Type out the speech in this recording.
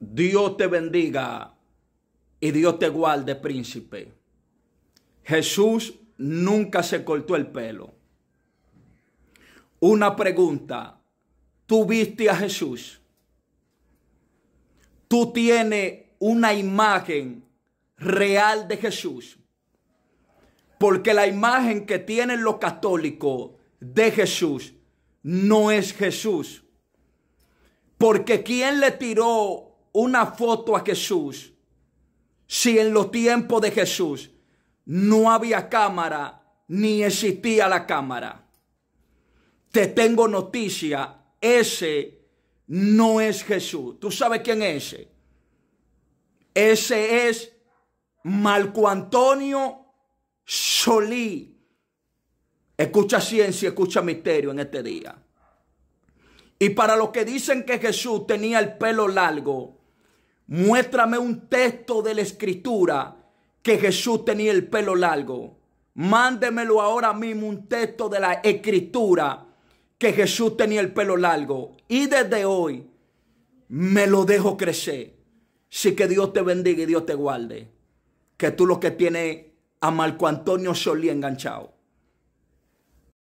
Dios te bendiga y Dios te guarde, príncipe. Jesús nunca se cortó el pelo. Una pregunta. ¿Tú viste a Jesús? ¿Tú tienes una imagen real de Jesús? Porque la imagen que tienen los católicos de Jesús no es Jesús. Porque ¿quién le tiró una foto a Jesús, si en los tiempos de Jesús no había cámara ni existía la cámara? Te tengo noticia, ese no es Jesús. ¿Tú sabes quién es ese? Ese es Marco Antonio Solí. Escucha ciencia, escucha misterio en este día. Y para los que dicen que Jesús tenía el pelo largo, Muéstrame un texto de la escritura que Jesús tenía el pelo largo. Mándemelo ahora mismo un texto de la escritura que Jesús tenía el pelo largo. Y desde hoy me lo dejo crecer. Sí que Dios te bendiga y Dios te guarde. Que tú lo que tienes a Marco Antonio Solí enganchado.